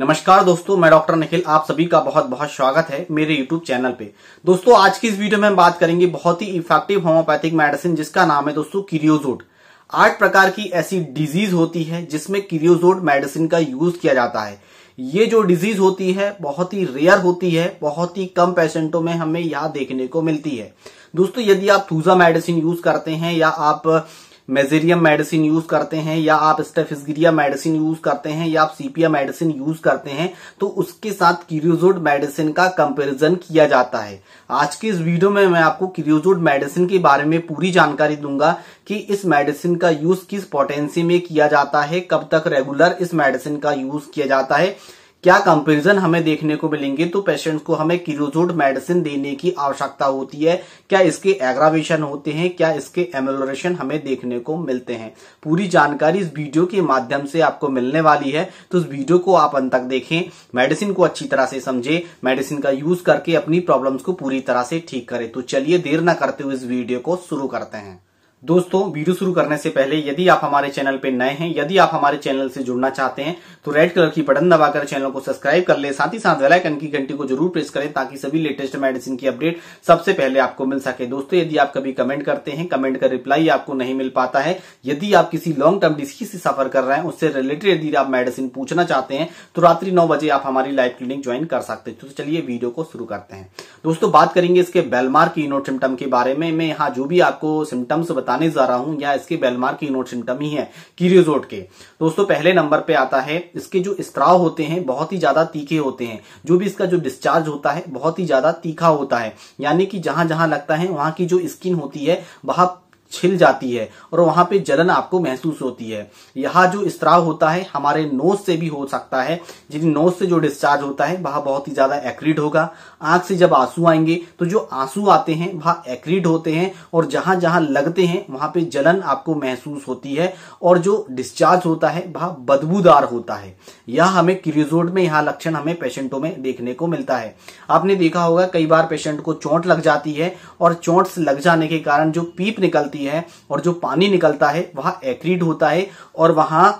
नमस्कार दोस्तों मैं डॉक्टर निखिल आप सभी का बहुत बहुत स्वागत है मेरे यूट्यूब चैनल पे दोस्तों आज की इस वीडियो में हम बात करेंगे बहुत ही इफेक्टिव होम्योपैथिक मेडिसिन जिसका नाम है दोस्तों किरियोजोड आठ प्रकार की ऐसी डिजीज होती है जिसमें किरियोजोड मेडिसिन का यूज किया जाता है ये जो डिजीज होती है बहुत ही रेयर होती है बहुत ही कम पेशेंटों में हमें यह देखने को मिलती है दोस्तों यदि आप थूजा मेडिसिन यूज करते हैं या आप मेजेरियम मेडिसिन यूज करते हैं या आप स्टेफिसगिरिया मेडिसिन यूज करते हैं या आप सीपिया मेडिसिन यूज करते हैं तो उसके साथ क्रियोजोड मेडिसिन का कंपैरिजन किया जाता है आज के इस वीडियो में मैं आपको क्रियोजोड मेडिसिन के बारे में पूरी जानकारी दूंगा कि इस मेडिसिन का यूज किस पोटेंसी में किया जाता है कब तक रेगुलर इस मेडिसिन का यूज किया जाता है क्या कंपेरिजन हमें देखने को मिलेंगे तो पेशेंट्स को हमें किरोजोड मेडिसिन देने की आवश्यकता होती है क्या इसके एग्रावेशन होते हैं क्या इसके एमोलोरेशन हमें देखने को मिलते हैं पूरी जानकारी इस वीडियो के माध्यम से आपको मिलने वाली है तो इस वीडियो को आप अंत तक देखें मेडिसिन को अच्छी तरह से समझे मेडिसिन का यूज करके अपनी प्रॉब्लम्स को पूरी तरह से ठीक करें तो चलिए देर ना करते हुए इस वीडियो को शुरू करते हैं दोस्तों वीडियो शुरू करने से पहले यदि आप हमारे चैनल पर नए हैं यदि आप हमारे चैनल से जुड़ना चाहते हैं तो रेड कलर की बटन दबाकर चैनल को सब्सक्राइब कर ले साथ ही साथ वेलाइकन की घंटी को जरूर प्रेस करें ताकि सभी लेटेस्ट मेडिसिन की अपडेट सबसे पहले आपको मिल सके दोस्तों यदि आप कभी कमेंट करते हैं कमेंट का रिप्लाई आपको नहीं मिल पाता है यदि आप किसी लॉन्ग टर्म डिसीज से सफर कर रहे हैं उससे रिलेटेड यदि आप मेडिसिन पूछना चाहते हैं तो रात्रि नौ बजे आप हमारी लाइव क्लिनिक ज्वाइन कर सकते हैं तो चलिए वीडियो को शुरू करते हैं दोस्तों बात करेंगे इसके बेलमार्क इनो इनोट सिम्टम के बारे में मैं यहाँ जो भी आपको सिम्टम्स बताने जा रहा हूं या इसके बेलमार की नोट सिम्टम ही है रिजोर्ट के दोस्तों पहले नंबर पे आता है इसके जो स्त्राव होते हैं बहुत ही ज्यादा तीखे होते हैं जो भी इसका जो डिस्चार्ज होता है बहुत ही ज्यादा तीखा होता है यानी कि जहां जहां लगता है वहां की जो स्किन होती है वहां छिल जाती है और वहां पे जलन आपको महसूस होती है यहाँ जो स्त्राव होता है हमारे नोज से भी हो सकता है जिन नोज से जो डिस्चार्ज होता है वह बहुत ही ज्यादा एक्रिड होगा आंख से जब आंसू आएंगे तो जो आंसू आते हैं वह एक्रिड होते हैं और जहां जहां लगते हैं वहां पे जलन आपको महसूस होती है और जो डिस्चार्ज होता है वह बदबूदार होता है यह हमें क्रिजोड में यहाँ लक्षण हमें पेशेंटों में देखने को मिलता है आपने देखा होगा कई बार पेशेंट को चोट लग जाती है और चोट लग जाने के कारण जो पीप निकलती होती है और जो पानी निकलता है वह एक्रीड होता है और वहां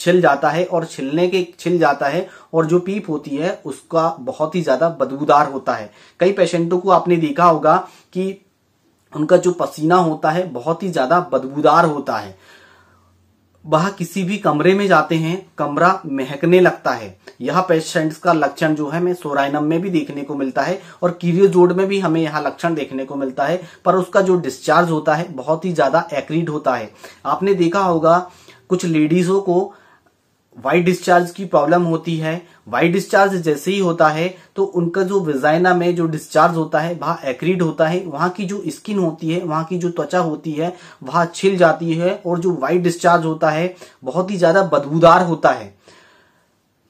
छिल जाता है और छिलने के छिल जाता है और जो पीप होती है उसका बहुत ही ज्यादा बदबूदार होता है कई पेशेंटों को आपने देखा होगा कि उनका जो पसीना होता है बहुत ही ज्यादा बदबूदार होता है वह किसी भी कमरे में जाते हैं कमरा महकने लगता है यह पेशेंट्स का लक्षण जो है हमें सोराइनम में भी देखने को मिलता है और जोड़ में भी हमें यह लक्षण देखने को मिलता है पर उसका जो डिस्चार्ज होता है बहुत ही ज्यादा एक्रीड होता है आपने देखा होगा कुछ लेडीजों को वाइट डिस्चार्ज की प्रॉब्लम होती है वाइट डिस्चार्ज जैसे ही होता है तो उनका जो विजाइना में जो डिस्चार्ज होता है वहां एक्रीड होता है वहां की जो स्किन होती है वहां की जो त्वचा होती है वहाँ छिल जाती है और जो वाइट डिस्चार्ज होता है बहुत ही ज्यादा बदबूदार होता है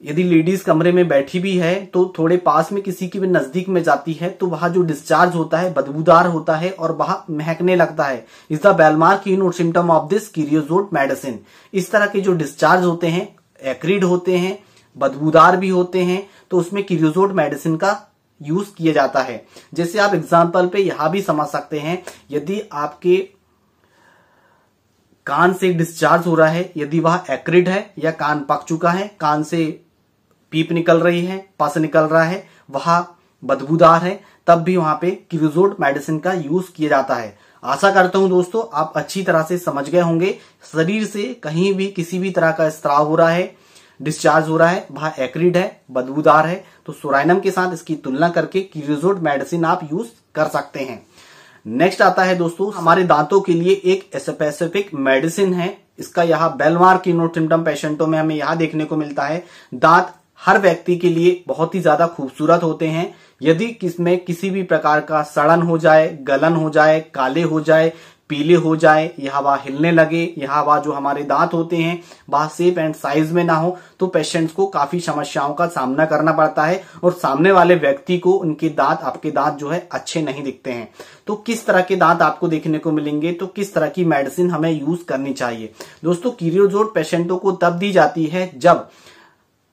यदि लेडीज कमरे में बैठी भी है तो थोड़े पास में किसी के भी नजदीक में जाती है तो वहां जो डिस्चार्ज होता है बदबूदार होता है और वहां महकने लगता है इज द बेलमार्क इन और symptom of this kreosotum medicine इस तरह के जो डिस्चार्ज होते हैं एक्रिड होते हैं बदबूदार भी होते हैं तो उसमें क्यूजोड मेडिसिन का यूज किया जाता है जैसे आप एग्जाम्पल पे यहां भी समझ सकते हैं यदि आपके कान से डिस्चार्ज हो रहा है यदि वह एक्रिड है या कान पक चुका है कान से पीप निकल रही है पस निकल रहा है वह बदबूदार है तब भी वहां पे क्यूजोड मेडिसिन का यूज किया जाता है आशा करता हूं दोस्तों आप अच्छी तरह से समझ गए होंगे शरीर से कहीं भी किसी भी तरह का स्त्राव हो रहा है डिस्चार्ज हो रहा है वह एक्रिड है बदबूदार है तो सोराइनम के साथ इसकी तुलना करके कीरिजोड मेडिसिन आप यूज कर सकते हैं नेक्स्ट आता है दोस्तों हमारे दांतों के लिए एक स्पेसिफिक मेडिसिन है इसका यहाँ बेलमार की नोटिम्टम पेशेंटों में हमें यहाँ देखने को मिलता है दांत हर व्यक्ति के लिए बहुत ही ज्यादा खूबसूरत होते हैं यदि किसमें किसी भी प्रकार का सड़न हो जाए गलन हो जाए काले हो जाए पीले हो जाए यह हवा हिलने लगे यह हवा जो हमारे दांत होते हैं वह सेप एंड साइज में ना हो तो पेशेंट्स को काफी समस्याओं का सामना करना पड़ता है और सामने वाले व्यक्ति को उनके दांत आपके दांत जो है अच्छे नहीं दिखते हैं तो किस तरह के दांत आपको देखने को मिलेंगे तो किस तरह की मेडिसिन हमें यूज करनी चाहिए दोस्तों कीरियोजोड़ पेशेंटों को तब दी जाती है जब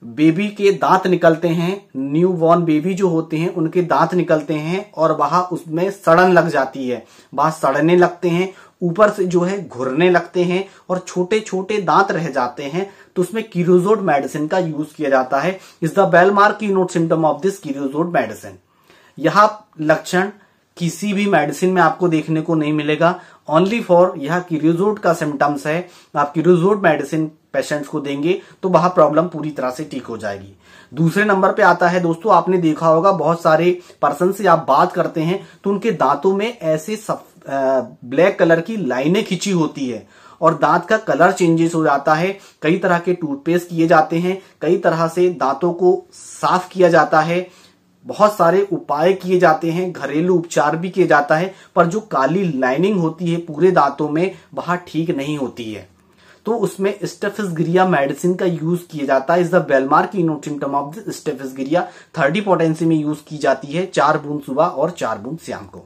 बेबी के दांत निकलते हैं न्यू बॉर्न बेबी जो होते हैं उनके दांत निकलते हैं और वहां उसमें सड़न लग जाती है वहां सड़ने लगते हैं ऊपर से जो है घुरने लगते हैं और छोटे छोटे दांत रह जाते हैं तो उसमें किरोजोड मेडिसिन का यूज किया जाता है is the hallmark keynote symptom of this kreosotum medicine यह लक्षण किसी भी मेडिसिन में आपको देखने को नहीं मिलेगा ओनली फॉर यह रिजोर्ट का सिम्टम्स है आप रिजोर्ट मेडिसिन पेशेंट्स को देंगे तो वह प्रॉब्लम पूरी तरह से ठीक हो जाएगी दूसरे नंबर पे आता है दोस्तों आपने देखा होगा बहुत सारे पर्सन से आप बात करते हैं तो उनके दांतों में ऐसे सफ, आ, ब्लैक कलर की लाइनें खिंची होती है और दांत का कलर चेंजेस हो जाता है कई तरह के टूथपेस्ट किए जाते हैं कई तरह से दांतों को साफ किया जाता है बहुत सारे उपाय किए जाते हैं घरेलू उपचार भी किया जाता है पर जो काली लाइनिंग होती है पूरे दांतों में वहां ठीक नहीं होती है तो उसमें स्टेफिसगिरिया मेडिसिन का यूज किया जाता है इज द बेलमार की नोटिमटम symptom of this staphysagria thirty potency में यूज की जाती है चार बूंद सुबह और चार बूंद शाम को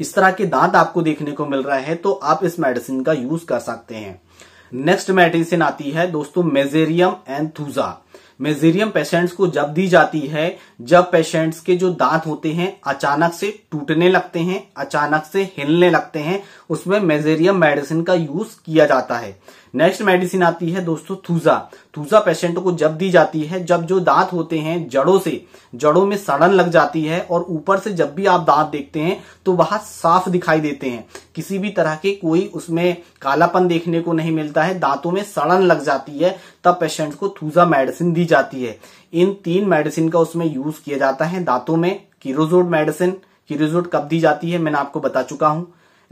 इस तरह के दांत आपको देखने को मिल रहे हैं तो आप इस मेडिसिन का यूज कर सकते हैं नेक्स्ट मेडिसिन आती है दोस्तों मेजेरियम एंथूजा मेजेरियम पेशेंट्स को जब दी जाती है जब पेशेंट्स के जो दांत होते हैं अचानक से टूटने लगते हैं अचानक से हिलने लगते हैं उसमें मेजेरियम मेडिसिन का यूज किया जाता है नेक्स्ट मेडिसिन आती है दोस्तों थूजा थूजा पेशेंटों को जब दी जाती है जब जो दांत होते हैं जड़ों से जड़ों में सड़न लग जाती है और ऊपर से जब भी आप दांत देखते हैं तो वह साफ दिखाई देते हैं किसी भी तरह के कोई उसमें कालापन देखने को नहीं मिलता है दांतों में सड़न लग जाती है तब पेशेंट को थूजा मेडिसिन दी जाती है इन तीन मेडिसिन का उसमें यूज किया जाता है दांतों में किरोजोड मेडिसिन किरोजोड कब दी जाती है मैंने आपको बता चुका हूं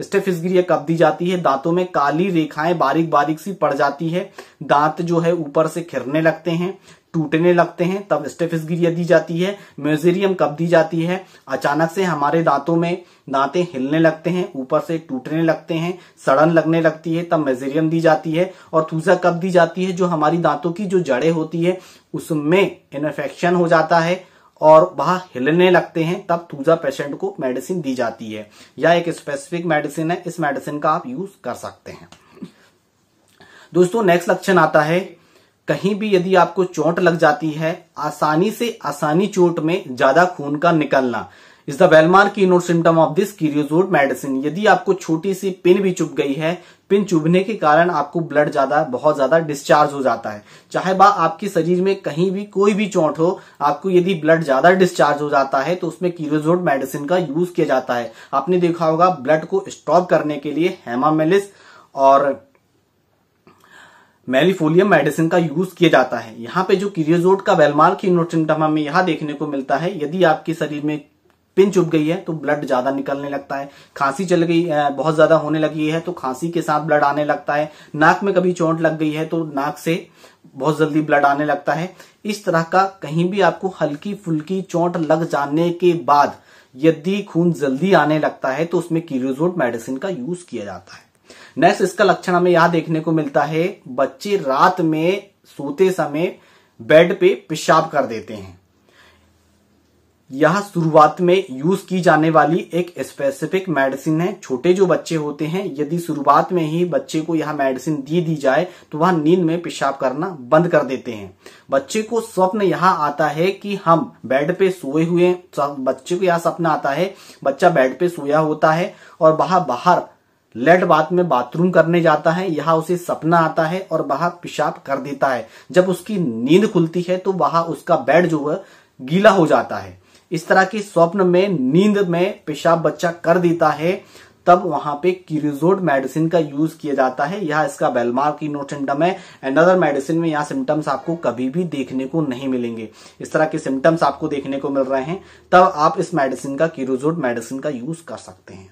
स्टेफिसगिरी कब दी जाती है दांतों में काली रेखाएं बारीक बारीक सी पड़ जाती है दांत जो है ऊपर से खिरने लगते हैं टूटने लगते हैं तब स्टेफिसगिरिया दी जाती है म्यूजेरियम कब दी जाती है अचानक से हमारे दांतों में दांतें हिलने लगते हैं ऊपर से टूटने लगते हैं सड़न लगने लगती है तब मेजेरियम दी जाती है और तूजा कब दी जाती है जो हमारी दांतों की जो जड़ें होती है उसमें इन्फेक्शन हो जाता है और वहां हिलने लगते हैं तब तूजा पेशेंट को मेडिसिन दी जाती है या एक स्पेसिफिक मेडिसिन है इस मेडिसिन का आप यूज कर सकते हैं दोस्तों नेक्स्ट लक्षण आता है कहीं भी यदि आपको चोट लग जाती है आसानी से आसानी चोट में ज्यादा खून का निकलना is the hallmark keynote symptom of this kreosotum medicine यदि आपको छोटी सी पिन भी चुभ गई है पिन चुभने के कारण आपको ब्लड ज्यादा बहुत ज्यादा डिस्चार्ज हो जाता है चाहे बा आपके शरीर में कहीं भी कोई भी चोट हो आपको यदि ब्लड ज्यादा डिस्चार्ज हो जाता है तो उसमें कीरोजोड मेडिसिन का यूज किया जाता है आपने देखा होगा ब्लड को स्टॉप करने के लिए हेमामेलिस और मेलिफोलियम मेडिसिन का यूज किया जाता है यहाँ पे जो क्रियोजोट का वेलमार्क इनोट सिम्टम हमें यहाँ देखने को मिलता है यदि आपके शरीर में पिन चुप गई है तो ब्लड ज्यादा निकलने लगता है खांसी चल गई बहुत ज्यादा होने लगी है तो खांसी के साथ ब्लड आने लगता है नाक में कभी चोट लग गई है तो नाक से बहुत जल्दी ब्लड आने लगता है इस तरह का कहीं भी आपको हल्की फुल्की चोट लग जाने के बाद यदि खून जल्दी आने लगता है तो उसमें कीरोजोट मेडिसिन का यूज किया जाता है नेक्स्ट इसका लक्षण हमें यहां देखने को मिलता है बच्चे रात में सोते समय बेड पे पेशाब कर देते हैं यह शुरुआत में यूज की जाने वाली एक स्पेसिफिक मेडिसिन है छोटे जो बच्चे होते हैं यदि शुरुआत में ही बच्चे को यह मेडिसिन दी दी जाए तो वह नींद में पेशाब करना बंद कर देते हैं बच्चे को स्वप्न यह आता है कि हम बेड पे सोए हुए बच्चे को यह सपना आता है बच्चा बेड पे सोया होता है और वह बाहर लेट बात में बाथरूम करने जाता है यहाँ उसे सपना आता है और वह पेशाब कर देता है जब उसकी नींद खुलती है तो वह उसका बेड जो है गीला हो जाता है इस तरह की स्वप्न में नींद में पेशाब बच्चा कर देता है तब वहां पे किरिजोड मेडिसिन का यूज किया जाता है यह इसका बेलमार की नो सिम्टम है एंड अदर मेडिसिन में यहाँ सिम्टम्स आपको कभी भी देखने को नहीं मिलेंगे इस तरह के सिम्टम्स आपको देखने को मिल रहे हैं तब आप इस मेडिसिन का किरिजोड मेडिसिन का यूज कर सकते हैं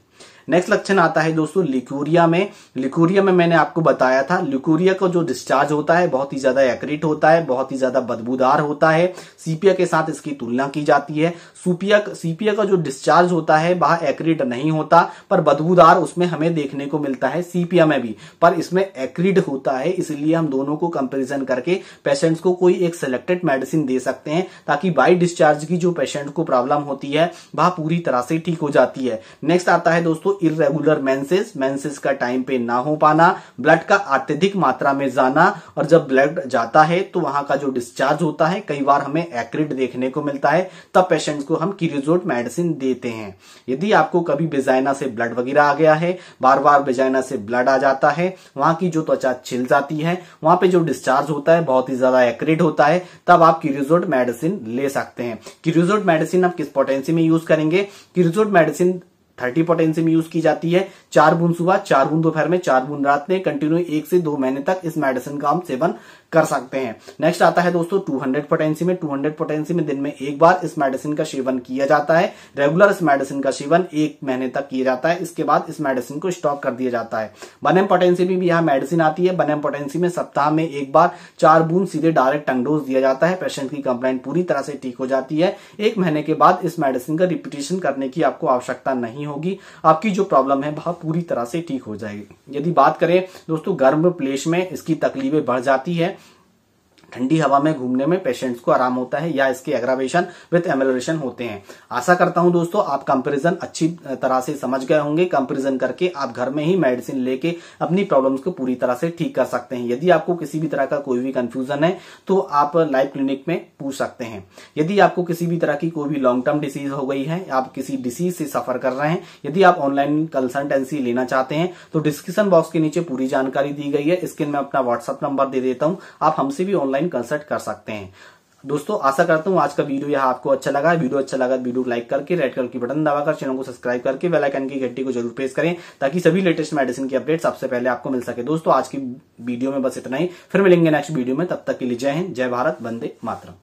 नेक्स्ट लक्षण आता है दोस्तों लिक्यूरिया में लिक्यूरिया में मैंने आपको बताया था लिक्यूरिया का जो डिस्चार्ज होता है बहुत ही ज्यादा एक्रिट होता है बहुत ही ज्यादा बदबूदार होता है सीपिया के साथ इसकी तुलना की जाती है सुपिया सीपिया का जो डिस्चार्ज होता है वह एक्रिट नहीं होता पर बदबूदार उसमें हमें देखने को मिलता है सीपिया में भी पर इसमें एक्रिड होता है इसलिए हम दोनों को कंपेरिजन करके पेशेंट्स को कोई एक सिलेक्टेड मेडिसिन दे सकते हैं ताकि बाई डिस्चार्ज की जो पेशेंट को प्रॉब्लम होती है वह पूरी तरह से ठीक हो जाती है नेक्स्ट आता है दोस्तों इरेगुलर मेंसेस मेंसेस का टाइम पे ना हो पाना ब्लड का अत्यधिक मात्रा में जाना और जब ब्लड जाता है तो वहां का जो डिस्चार्ज होता है कई बार हमें एक्रिड देखने को मिलता है तब पेशेंट को हम किरिजोट मेडिसिन देते हैं यदि आपको कभी बेजाइना से ब्लड वगैरह आ गया है बार बार बेजाइना से ब्लड आ जाता है वहां की जो त्वचा छिल जाती है वहां पे जो डिस्चार्ज होता है बहुत ही ज्यादा एक्रिड होता है तब आप किरिजोट मेडिसिन ले सकते हैं किरिजोट मेडिसिन आप किस पोटेंसी में यूज करेंगे kreosotum medicine thirty potency use की जाती है चार बूंद सुबह चार बूंद दोपहर में चार बूंद रात में कंटिन्यू एक से दो महीने तक इस मेडिसिन का हम सेवन कर सकते हैं नेक्स्ट आता है दोस्तों 200 पोटेंसी में 200 पोटेंसी में दिन में एक बार इस मेडिसिन का सेवन किया जाता है रेगुलर इस मेडिसिन का सेवन एक महीने तक किया जाता है इसके बाद इस मेडिसिन को स्टॉप कर दिया जाता है वन एम पोटेंसी में भी यहाँ मेडिसिन आती है वन एम पोटेंसी में सप्ताह में एक बार चार बूंद सीधे डायरेक्ट टंगडोज दिया जाता है पेशेंट की कंप्लेन पूरी तरह से ठीक हो जाती है एक महीने के बाद इस मेडिसिन का रिपीटेशन करने की आपको आवश्यकता नहीं होगी आपकी जो प्रॉब्लम है वह पूरी तरह से ठीक हो जाएगी यदि बात करें दोस्तों गर्म प्लेस में इसकी तकलीफें बढ़ जाती है ठंडी हवा में घूमने में पेशेंट्स को आराम होता है या इसके एग्रावेशन विथ एमलोरेशन होते हैं आशा करता हूं दोस्तों आप कंपेरिजन अच्छी तरह से समझ गए होंगे कंपेरिजन करके आप घर में ही मेडिसिन लेके अपनी प्रॉब्लम्स को पूरी तरह से ठीक कर सकते हैं यदि आपको किसी भी तरह का कोई भी कंफ्यूजन है तो आप लाइव क्लिनिक में पूछ सकते हैं यदि आपको किसी भी तरह की कोई भी लॉन्ग टर्म डिसीज हो गई है आप किसी डिसीज से सफर कर रहे हैं यदि आप ऑनलाइन कंसल्टेंसी लेना चाहते हैं तो डिस्क्रिप्शन बॉक्स के नीचे पूरी जानकारी दी गई है स्क्रीन में अपना व्हाट्सअप नंबर दे देता हूं आप हमसे भी ऑनलाइन ऑनलाइन कंसल्ट कर सकते हैं दोस्तों आशा करता हूँ आज का वीडियो यह आपको अच्छा लगा है वीडियो अच्छा लगा वीडियो तो लाइक करके रेड कलर की बटन दबाकर चैनल को सब्सक्राइब करके बेल आइकन की घंटी को जरूर प्रेस करें ताकि सभी लेटेस्ट मेडिसिन की अपडेट सबसे पहले आपको मिल सके दोस्तों आज की वीडियो में बस इतना ही फिर मिलेंगे नेक्स्ट वीडियो में तब तक के लिए जय हिंद जय भारत वंदे मातरम